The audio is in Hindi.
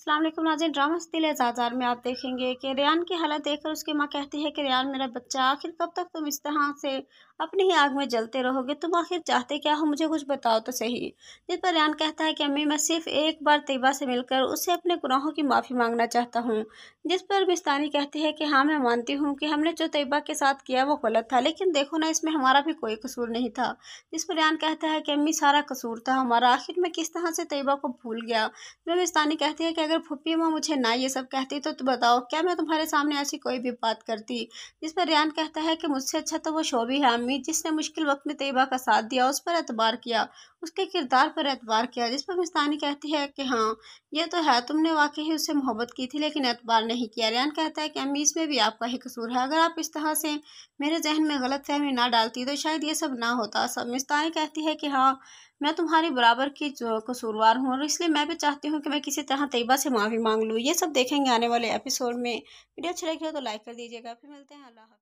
असलम नाजिन ड्रामा स्तिल एजाजार में आप देखेंगे कि रियान की हालत देखकर उसकी माँ कहती है कि रियान मेरा बच्चा आखिर कब तक तुम इस तरह से अपनी ही आग में जलते रहोगे तुम आखिर चाहते क्या हो मुझे कुछ बताओ तो सही जिस पर रियान कहता है कि अम्मी मैं सिर्फ एक बार तैयबा से मिलकर उससे अपने गुनाहों की माफ़ी मांगना चाहता हूँ जिस पर बिस्तानी कहती है कि हाँ मैं मानती हूँ कि हमने जो तैयबा के साथ किया वो गलत था लेकिन देखो ना इसमें हमारा भी कोई कसूर नहीं था जिस पर रियान कहता है कि अम्मी सारा कसूर था हमारा आखिर मैं किस तरह से तैयबा को भूल गया जब बिस्तानी कहती है कि अगर फुप्पी माँ मुझे ना ये सब कहती तो, तो बताओ क्या मैं तुम्हारे सामने ऐसी कोई भी बात करती जिस पर रियान कहता है कि मुझसे अच्छा तो वो शो भी है हमीद जिसने मुश्किल वक्त में तैयबा का साथ दिया उस पर एतबार किया उसके किरदार पर एतबार किया जिस पर मिस्तानी कहती है कि हाँ यह तो है तुमने वाकई ही उससे मोहब्बत की थी लेकिन एतबार नहीं किया रियान कहता है कि अम्मी इसमें भी आपका ही कसूर है अगर आप इस तरह से मेरे जहन में गलत फहमी ना डालती तो शायद ये सब ना होता सब मिस्तानी कहती है कि हाँ मैं तुम्हारी बराबर की कसूरवार हूँ और इसलिए मैं भी चाहती हूँ कि मैं किसी तरह तयबा से माफ़ी मांग लूँ ये सब देखेंगे आने वाले एपिसोड में वीडियो अच्छा हो तो लाइक कर दीजिएगा फिर मिलते हैं अल्लाह